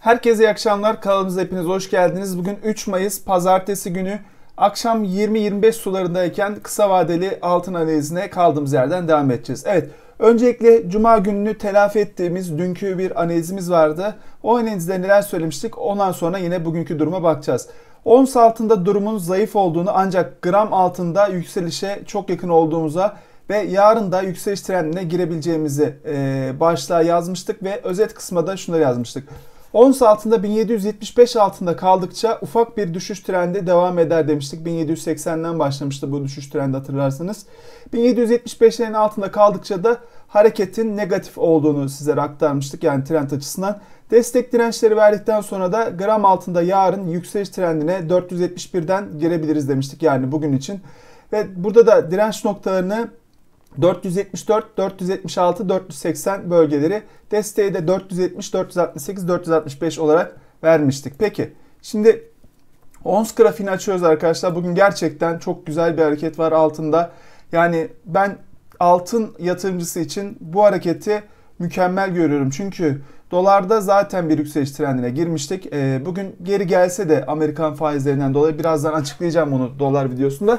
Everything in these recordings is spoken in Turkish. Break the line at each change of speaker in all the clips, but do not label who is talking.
Herkese iyi akşamlar. Kanalımıza hepiniz hoş geldiniz. Bugün 3 Mayıs pazartesi günü akşam 20-25 sularındayken kısa vadeli altın analizine kaldığımız yerden devam edeceğiz. Evet, öncelikle cuma gününü telafi ettiğimiz dünkü bir analizimiz vardı. O analizde neler söylemiştik? Ondan sonra yine bugünkü duruma bakacağız. Ons altında durumun zayıf olduğunu ancak gram altında yükselişe çok yakın olduğumuza ve yarın da yükseliş trendine girebileceğimizi e, başlığa yazmıştık ve özet kısmında şunları yazmıştık. Ons altında 1775 altında kaldıkça ufak bir düşüş trendi devam eder demiştik. 1780'den başlamıştı bu düşüş trendi hatırlarsanız. 1775'lerin altında kaldıkça da hareketin negatif olduğunu size aktarmıştık yani trend açısından. Destek dirençleri verdikten sonra da gram altında yarın yükseliş trendine 471'den girebiliriz demiştik yani bugün için. Ve burada da direnç noktalarını 474, 476, 480 bölgeleri desteği de 470, 468, 465 olarak vermiştik. Peki şimdi ons grafiğini açıyoruz arkadaşlar. Bugün gerçekten çok güzel bir hareket var altında. Yani ben altın yatırımcısı için bu hareketi mükemmel görüyorum. Çünkü dolarda zaten bir yükseliş trendine girmiştik. E, bugün geri gelse de Amerikan faizlerinden dolayı birazdan açıklayacağım bunu dolar videosunda.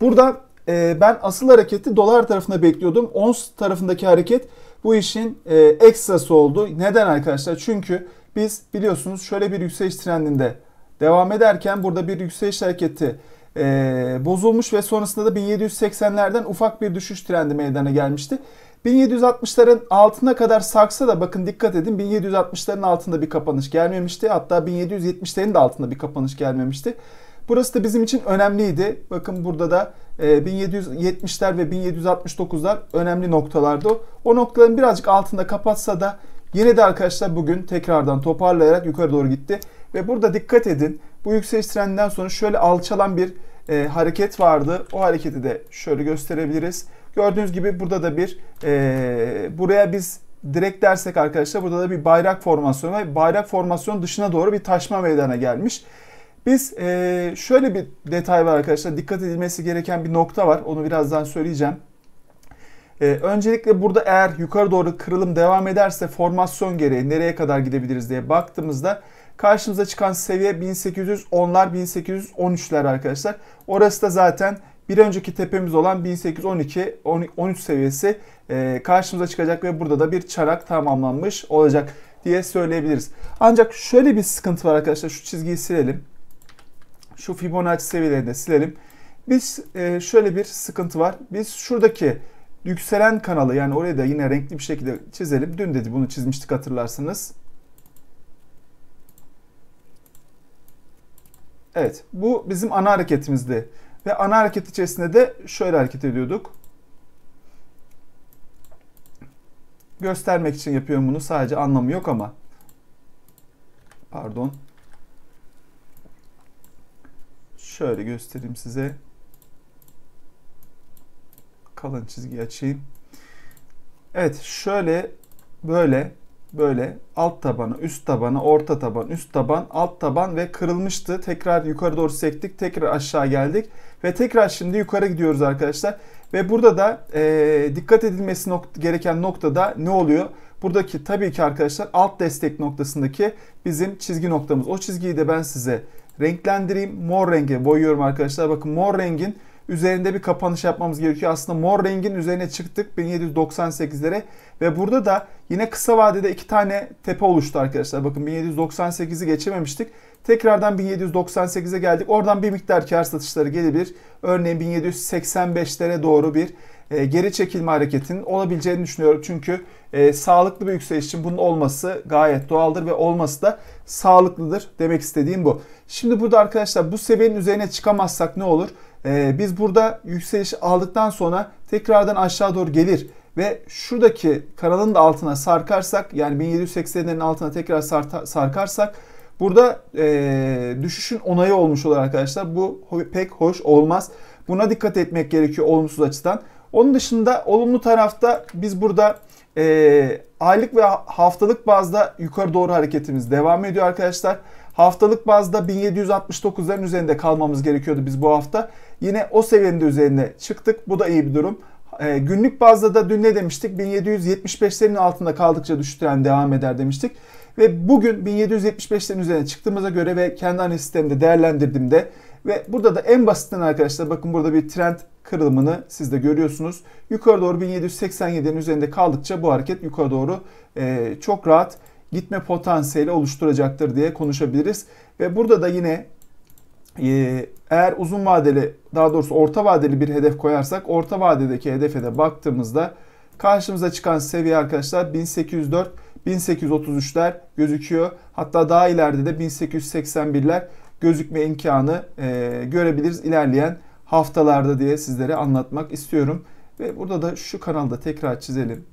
Burada e, ben asıl hareketi dolar tarafında bekliyordum. Ons tarafındaki hareket bu işin e, ekstrası oldu. Neden arkadaşlar? Çünkü biz biliyorsunuz şöyle bir yükseliş trendinde devam ederken burada bir yükseliş hareketi e, bozulmuş ve sonrasında da 1780'lerden ufak bir düşüş trendi meydana gelmişti. 1760'ların altına kadar saksa da bakın dikkat edin 1760'ların altında bir kapanış gelmemişti. Hatta 1770'lerin de altında bir kapanış gelmemişti. Burası da bizim için önemliydi. Bakın burada da 1770'ler e, ve 1769'lar önemli noktalardı. O noktaların birazcık altında kapatsa da yine de arkadaşlar bugün tekrardan toparlayarak yukarı doğru gitti. Ve burada dikkat edin bu yükseliş trendinden sonra şöyle alçalan bir e, hareket vardı. O hareketi de şöyle gösterebiliriz. Gördüğünüz gibi burada da bir e, buraya biz direkt dersek arkadaşlar burada da bir bayrak formasyonu ve bayrak formasyonu dışına doğru bir taşma meydana gelmiş. Biz e, şöyle bir detay var arkadaşlar. Dikkat edilmesi gereken bir nokta var. Onu birazdan söyleyeceğim. E, öncelikle burada eğer yukarı doğru kırılım devam ederse formasyon gereği nereye kadar gidebiliriz diye baktığımızda karşımıza çıkan seviye 1810'lar 1813'ler arkadaşlar. Orası da zaten bir önceki tepemiz olan 1812 13 seviyesi e, karşımıza çıkacak ve burada da bir çarak tamamlanmış olacak diye söyleyebiliriz. Ancak şöyle bir sıkıntı var arkadaşlar şu çizgiyi silelim şu Fibonacci seviyelerini de silelim. Biz e, şöyle bir sıkıntı var. Biz şuradaki yükselen kanalı yani oraya da yine renkli bir şekilde çizelim. Dün dedi bunu çizmiştik hatırlarsınız. Evet bu bizim ana hareketimizdi. Ve ana hareket içerisinde de şöyle hareket ediyorduk. Göstermek için yapıyorum bunu sadece anlamı yok ama. Pardon. Şöyle göstereyim size. Kalın çizgi açayım. Evet şöyle böyle böyle alt tabanı, üst tabanı, orta taban, üst taban, alt taban ve kırılmıştı. Tekrar yukarı doğru sektik. Tekrar aşağı geldik. Ve tekrar şimdi yukarı gidiyoruz arkadaşlar. Ve burada da e, dikkat edilmesi nok gereken noktada ne oluyor? Buradaki tabii ki arkadaşlar alt destek noktasındaki bizim çizgi noktamız. O çizgiyi de ben size renklendireyim. Mor rengi boyuyorum arkadaşlar. Bakın mor rengin üzerinde bir kapanış yapmamız gerekiyor. Aslında mor rengin üzerine çıktık 1798'lere ve burada da yine kısa vadede iki tane tepe oluştu arkadaşlar. Bakın 1798'i geçememiştik. Tekrardan 1798'e geldik. Oradan bir miktar kar satışları gelebilir. Örneğin 1785'lere doğru bir e, geri çekilme hareketinin olabileceğini düşünüyorum. Çünkü e, sağlıklı bir yükseliş için bunun olması gayet doğaldır ve olması da sağlıklıdır demek istediğim bu. Şimdi burada arkadaşlar bu seviyenin üzerine çıkamazsak ne olur? E, biz burada yükseliş aldıktan sonra tekrardan aşağı doğru gelir ve şuradaki kanalın da altına sarkarsak yani 1780'lerin altına tekrar sarkarsak burada e, düşüşün onayı olmuş olur arkadaşlar. Bu pek hoş olmaz. Buna dikkat etmek gerekiyor olumsuz açıdan. Onun dışında olumlu tarafta biz burada e, aylık ve haftalık bazda yukarı doğru hareketimiz devam ediyor arkadaşlar. Haftalık bazda 1769'ların üzerinde kalmamız gerekiyordu biz bu hafta. Yine o seviyenin de üzerine çıktık. Bu da iyi bir durum. E, günlük bazda da dün ne demiştik? 1775'lerin altında kaldıkça düşüş trend devam eder demiştik. Ve bugün 1775'lerin üzerine çıktığımıza göre ve kendi analiz sisteminde değerlendirdiğimde ve burada da en basitten arkadaşlar bakın burada bir trend kırılımını siz de görüyorsunuz. Yukarı doğru 1787'nin üzerinde kaldıkça bu hareket yukarı doğru e, çok rahat gitme potansiyeli oluşturacaktır diye konuşabiliriz. Ve burada da yine e, eğer uzun vadeli daha doğrusu orta vadeli bir hedef koyarsak orta vadedeki hedefe de baktığımızda karşımıza çıkan seviye arkadaşlar 1804 1833'ler gözüküyor. Hatta daha ileride de 1881'ler gözükme imkanı e, görebiliriz ilerleyen haftalarda diye sizlere anlatmak istiyorum. Ve burada da şu kanalda tekrar çizelim.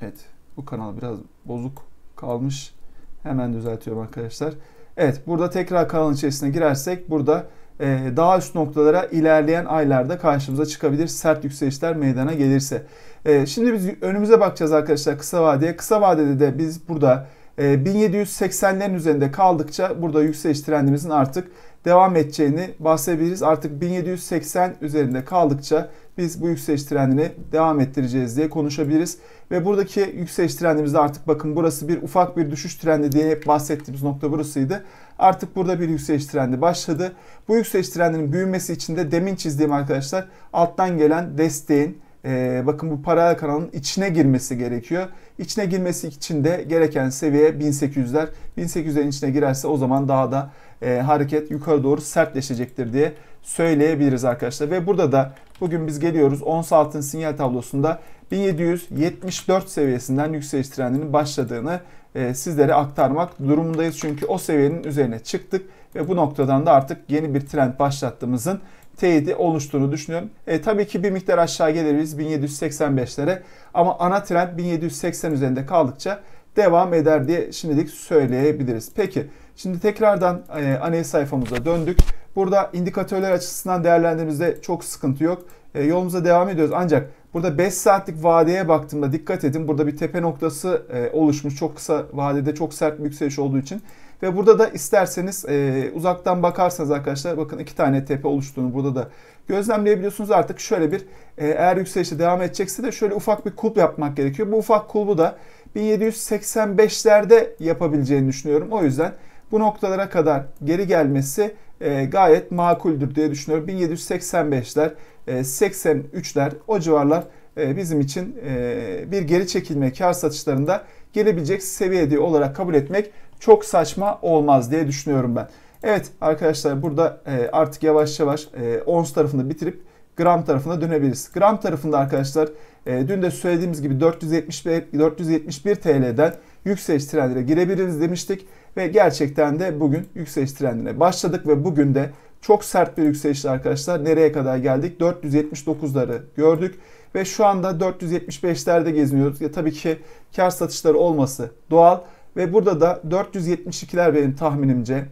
Evet bu kanal biraz bozuk kalmış. Hemen düzeltiyorum arkadaşlar. Evet burada tekrar kanalın içerisine girersek burada ee, daha üst noktalara ilerleyen aylarda karşımıza çıkabilir sert yükselişler meydana gelirse. Ee, şimdi biz önümüze bakacağız arkadaşlar kısa vadeye. Kısa vadede de biz burada 1780'lerin e, üzerinde kaldıkça burada yükseliş trendimizin artık devam edeceğini bahsedebiliriz. Artık 1780 üzerinde kaldıkça biz bu yükseliş trendini devam ettireceğiz diye konuşabiliriz. Ve buradaki yükseliş trendimizde artık bakın burası bir ufak bir düşüş trendi diye hep bahsettiğimiz nokta burasıydı. Artık burada bir yükseliş trendi başladı. Bu yükseliş trendinin büyümesi için de demin çizdiğim arkadaşlar alttan gelen desteğin e, bakın bu paralel kanalın içine girmesi gerekiyor. İçine girmesi için de gereken seviye 1800'ler. 1800'lerin içine girerse o zaman daha da e, hareket yukarı doğru sertleşecektir diye söyleyebiliriz arkadaşlar. Ve burada da bugün biz geliyoruz 10 altın sinyal tablosunda 1774 seviyesinden yükseliş trendinin başladığını e, sizlere aktarmak durumundayız. Çünkü o seviyenin üzerine çıktık ve bu noktadan da artık yeni bir trend başlattığımızın teyidi oluştuğunu düşünüyorum. E, tabii ki bir miktar aşağı geliriz 1785'lere ama ana trend 1780 üzerinde kaldıkça devam eder diye şimdilik söyleyebiliriz. Peki Şimdi tekrardan e, analiz sayfamıza döndük. Burada indikatörler açısından değerlendirmemizde çok sıkıntı yok. E, yolumuza devam ediyoruz. Ancak burada 5 saatlik vadeye baktığımda dikkat edin. Burada bir tepe noktası e, oluşmuş. Çok kısa vadede çok sert bir yükseliş olduğu için. Ve burada da isterseniz e, uzaktan bakarsanız arkadaşlar bakın iki tane tepe oluştuğunu burada da gözlemleyebiliyorsunuz. Artık şöyle bir e, eğer yükselişte devam edecekse de şöyle ufak bir kulp yapmak gerekiyor. Bu ufak kulbu da 1785'lerde yapabileceğini düşünüyorum. O yüzden bu noktalara kadar geri gelmesi e, gayet makuldür diye düşünüyorum. 1785'ler, e, 83'ler o civarlar e, bizim için e, bir geri çekilme kar satışlarında gelebilecek seviyede olarak kabul etmek çok saçma olmaz diye düşünüyorum ben. Evet arkadaşlar burada e, artık yavaş yavaş e, ons tarafında bitirip gram tarafına dönebiliriz. Gram tarafında arkadaşlar e, dün de söylediğimiz gibi 471, 471 TL'den yükseliş trendine girebiliriz demiştik. Ve gerçekten de bugün yükseliş trendine başladık ve bugün de çok sert bir yükselişti arkadaşlar nereye kadar geldik? 479'ları gördük ve şu anda 475'lerde geziniyoruz. Ya tabii ki kar satışları olması doğal ve burada da 472'ler benim tahminimce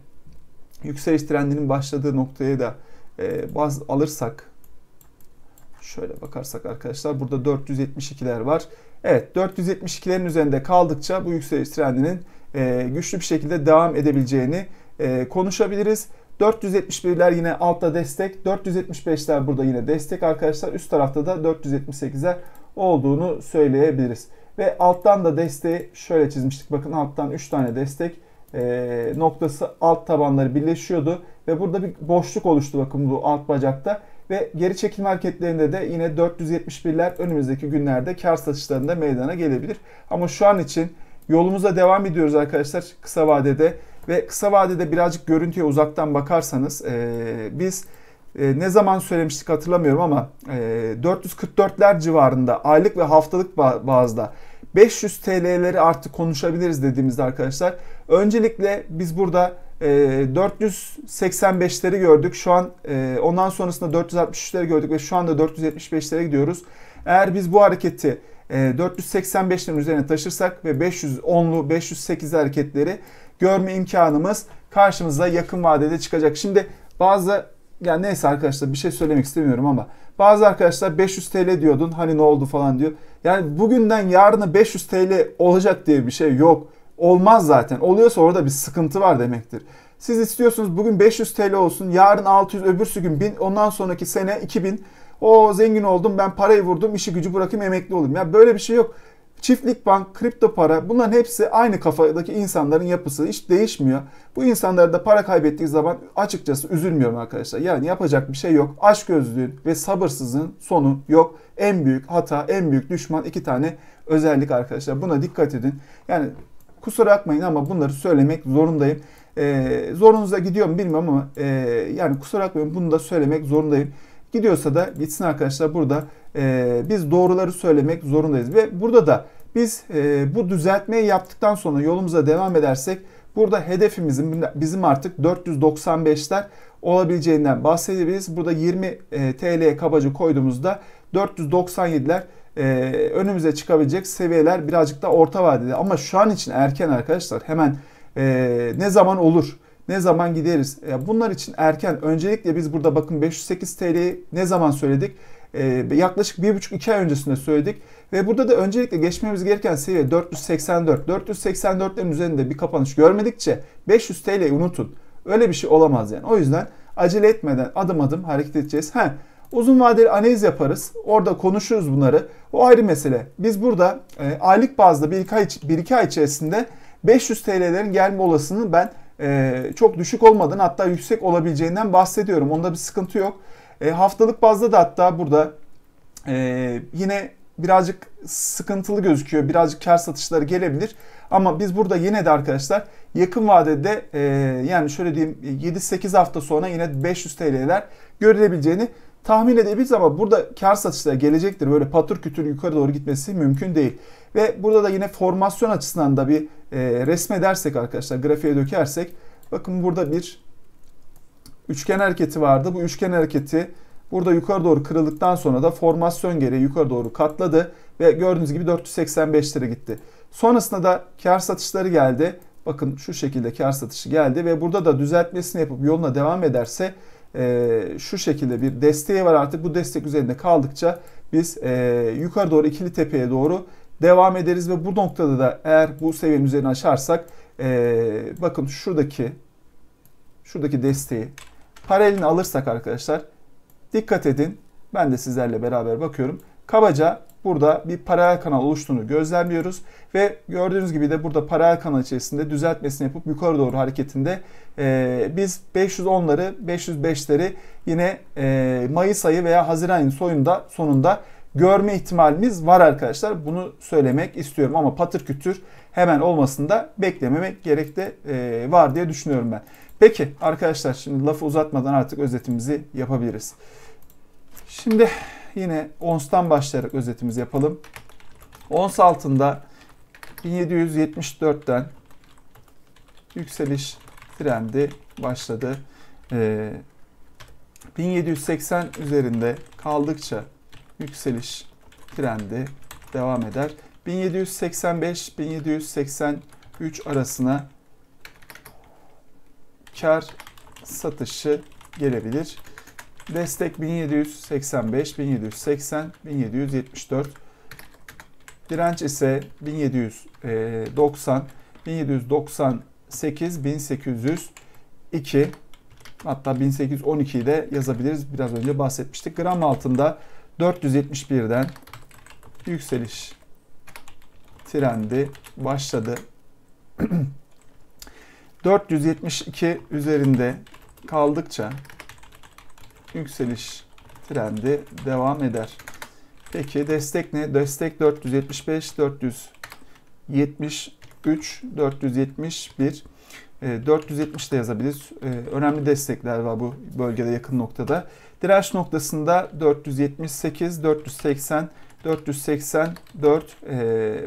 yükseliş trendinin başladığı noktaya da e, baz alırsak şöyle bakarsak arkadaşlar burada 472'ler var. Evet 472'lerin üzerinde kaldıkça bu yükseliş trendinin e, güçlü bir şekilde devam edebileceğini e, konuşabiliriz. 471'ler yine altta destek. 475'ler burada yine destek arkadaşlar. Üst tarafta da 478'ler olduğunu söyleyebiliriz. Ve alttan da desteği şöyle çizmiştik. Bakın alttan 3 tane destek e, noktası alt tabanları birleşiyordu. Ve burada bir boşluk oluştu bakın bu alt bacakta. Ve geri çekilme hareketlerinde de yine 471'ler önümüzdeki günlerde kar satışlarında meydana gelebilir. Ama şu an için Yolumuza devam ediyoruz arkadaşlar kısa vadede ve kısa vadede birazcık görüntüye uzaktan bakarsanız e, biz e, ne zaman söylemiştik hatırlamıyorum ama e, 444'ler civarında aylık ve haftalık bazda 500 TL'leri artık konuşabiliriz dediğimizde arkadaşlar öncelikle biz burada e, 485'leri gördük şu an e, ondan sonrasında 463'leri gördük ve şu anda 475'lere gidiyoruz. Eğer biz bu hareketi 485'lerin ee, üzerine taşırsak ve 510'lu 508 hareketleri görme imkanımız karşımıza yakın vadede çıkacak. Şimdi bazı yani neyse arkadaşlar bir şey söylemek istemiyorum ama bazı arkadaşlar 500 TL diyordun hani ne oldu falan diyor. Yani bugünden yarına 500 TL olacak diye bir şey yok. Olmaz zaten. Oluyorsa orada bir sıkıntı var demektir. Siz istiyorsunuz bugün 500 TL olsun, yarın 600, öbürsü gün 1000, ondan sonraki sene 2000. O zengin oldum ben parayı vurdum işi gücü bırakayım emekli olayım. Ya böyle bir şey yok. Çiftlik bank, kripto para bunların hepsi aynı kafadaki insanların yapısı. Hiç değişmiyor. Bu insanlar da para kaybettiği zaman açıkçası üzülmüyorum arkadaşlar. Yani yapacak bir şey yok. Aşk gözlüğün ve sabırsızlığın sonu yok. En büyük hata, en büyük düşman iki tane özellik arkadaşlar. Buna dikkat edin. Yani kusura bakmayın ama bunları söylemek zorundayım. Ee, zorunuza gidiyorum bilmiyorum ama e, yani kusura bakmayın bunu da söylemek zorundayım. Gidiyorsa da gitsin arkadaşlar burada e, biz doğruları söylemek zorundayız. Ve burada da biz e, bu düzeltmeyi yaptıktan sonra yolumuza devam edersek burada hedefimizin bizim artık 495'ler olabileceğinden bahsedebiliriz. Burada 20 e, TL'ye kabaca koyduğumuzda 497'ler e, önümüze çıkabilecek seviyeler birazcık da orta vadede. Ama şu an için erken arkadaşlar hemen e, ne zaman olur? Ne zaman gideriz? E, bunlar için erken. Öncelikle biz burada bakın 508 TL'yi ne zaman söyledik? E, yaklaşık 1,5-2 ay öncesinde söyledik. Ve burada da öncelikle geçmemiz gereken seviye 484. 484'lerin üzerinde bir kapanış görmedikçe 500 TL'yi unutun. Öyle bir şey olamaz yani. O yüzden acele etmeden adım adım hareket edeceğiz. Ha, uzun vadeli analiz yaparız. Orada konuşuruz bunları. O ayrı mesele. Biz burada e, aylık bazda 1-2 ay, 1 ay içerisinde 500 TL'lerin gelme olasılığını ben e, çok düşük olmadığını hatta yüksek olabileceğinden bahsediyorum. Onda bir sıkıntı yok. E, haftalık bazda da hatta burada e, yine birazcık sıkıntılı gözüküyor. Birazcık kar satışları gelebilir. Ama biz burada yine de arkadaşlar yakın vadede yani şöyle diyeyim 7-8 hafta sonra yine 500 TL'ler görülebileceğini tahmin edebiliriz ama burada kar satışları gelecektir. Böyle patır kütür yukarı doğru gitmesi mümkün değil. Ve burada da yine formasyon açısından da bir e, resmedersek arkadaşlar grafiğe dökersek bakın burada bir üçgen hareketi vardı. Bu üçgen hareketi burada yukarı doğru kırıldıktan sonra da formasyon gereği yukarı doğru katladı ve gördüğünüz gibi 485 lira gitti. Sonrasında da kar satışları geldi. Bakın şu şekilde kar satışı geldi ve burada da düzeltmesini yapıp yoluna devam ederse e, şu şekilde bir desteği var artık. Bu destek üzerinde kaldıkça biz e, yukarı doğru ikili tepeye doğru devam ederiz ve bu noktada da eğer bu seviyenin üzerine aşarsak ee, bakın şuradaki şuradaki desteği paralelini alırsak arkadaşlar dikkat edin ben de sizlerle beraber bakıyorum. Kabaca burada bir paralel kanal oluştuğunu gözlemliyoruz ve gördüğünüz gibi de burada paralel kanal içerisinde düzeltmesini yapıp yukarı doğru hareketinde e, biz 510'ları 505'leri yine e, Mayıs ayı veya Haziran ayının sonunda sonunda görme ihtimalimiz var arkadaşlar. Bunu söylemek istiyorum ama patır kütür hemen olmasını da beklememek gerek de e, var diye düşünüyorum ben. Peki arkadaşlar şimdi lafı uzatmadan artık özetimizi yapabiliriz. Şimdi yine ONS'tan başlayarak özetimizi yapalım. ONS altında 1774'ten yükseliş trendi başladı. Ee, 1780 üzerinde kaldıkça yükseliş trendi devam eder. 1785-1783 arasına kar satışı gelebilir. Destek 1785, 1780, 1774. Direnç ise 1790, 1798, 1802 hatta 1812'yi de yazabiliriz. Biraz önce bahsetmiştik. Gram altında 471'den yükseliş trendi başladı. 472 üzerinde kaldıkça yükseliş trendi devam eder. Peki destek ne? Destek 475, 473, 471, 470 de yazabiliriz. Ee, önemli destekler var bu bölgede yakın noktada. Direnç noktasında 478, 480, 484 e,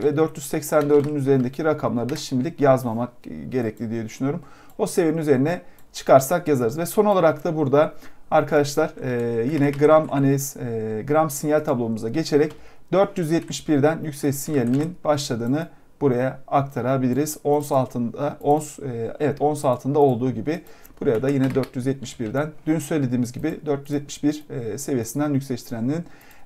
ve 484'ün üzerindeki rakamları da şimdilik yazmamak gerekli diye düşünüyorum. O seviyenin üzerine çıkarsak yazarız. Ve son olarak da burada arkadaşlar e, yine gram analiz, e, gram sinyal tablomuza geçerek 471'den yükseliş sinyalinin başladığını buraya aktarabiliriz. Ons altında ons e, evet ons altında olduğu gibi buraya da yine 471'den dün söylediğimiz gibi 471 e, seviyesinden yükseliş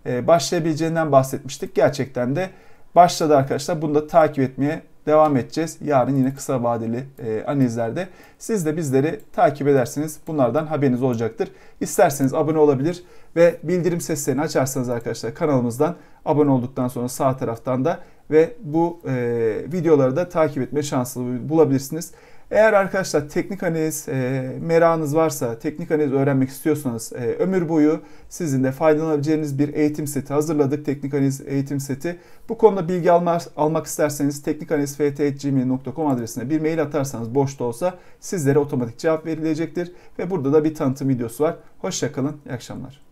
e, başlayabileceğinden bahsetmiştik. Gerçekten de başladı arkadaşlar. Bunu da takip etmeye devam edeceğiz. Yarın yine kısa vadeli e, analizlerde. Siz de bizleri takip edersiniz. Bunlardan haberiniz olacaktır. İsterseniz abone olabilir ve bildirim seslerini açarsanız arkadaşlar kanalımızdan abone olduktan sonra sağ taraftan da ve bu e, videoları da takip etme şansını bulabilirsiniz. Eğer arkadaşlar teknik analiz e, merakınız varsa, teknik analiz öğrenmek istiyorsanız e, ömür boyu sizin de faydalanabileceğiniz bir eğitim seti hazırladık. Teknik analiz eğitim seti. Bu konuda bilgi alma, almak isterseniz teknikanalizft.gmail.com adresine bir mail atarsanız boş da olsa sizlere otomatik cevap verilecektir. Ve burada da bir tanıtım videosu var. Hoşçakalın, iyi akşamlar.